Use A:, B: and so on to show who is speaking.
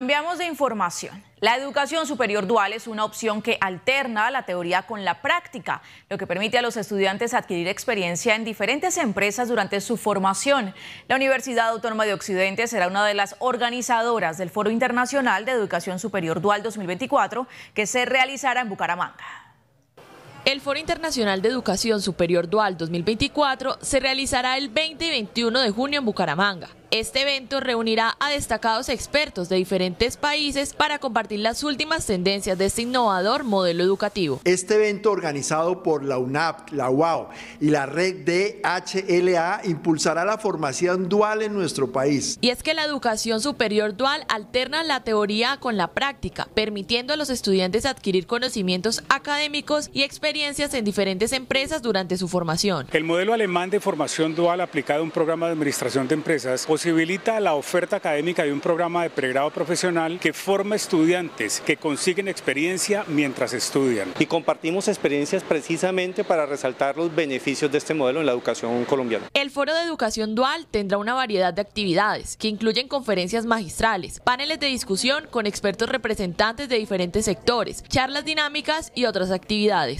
A: Cambiamos de información. La educación superior dual es una opción que alterna la teoría con la práctica, lo que permite a los estudiantes adquirir experiencia en diferentes empresas durante su formación. La Universidad Autónoma de Occidente será una de las organizadoras del Foro Internacional de Educación Superior Dual 2024 que se realizará en Bucaramanga.
B: El Foro Internacional de Educación Superior Dual 2024 se realizará el 20 y 21 de junio en Bucaramanga. Este evento reunirá a destacados expertos de diferentes países para compartir las últimas tendencias de este innovador modelo
C: educativo. Este evento organizado por la UNAP, la UAO y la red DHLA impulsará la formación dual en nuestro país.
B: Y es que la educación superior dual alterna la teoría con la práctica, permitiendo a los estudiantes adquirir conocimientos académicos y experiencias en diferentes empresas durante su formación.
D: El modelo alemán de formación dual aplicado a un programa de administración de empresas posibilita la oferta académica de un programa de pregrado profesional que forma estudiantes que consiguen experiencia mientras estudian. Y compartimos
E: experiencias precisamente para resaltar los beneficios de este modelo en la educación colombiana.
B: El Foro de Educación Dual tendrá una variedad de actividades que incluyen conferencias magistrales, paneles de discusión con expertos representantes de diferentes sectores, charlas dinámicas y otras actividades.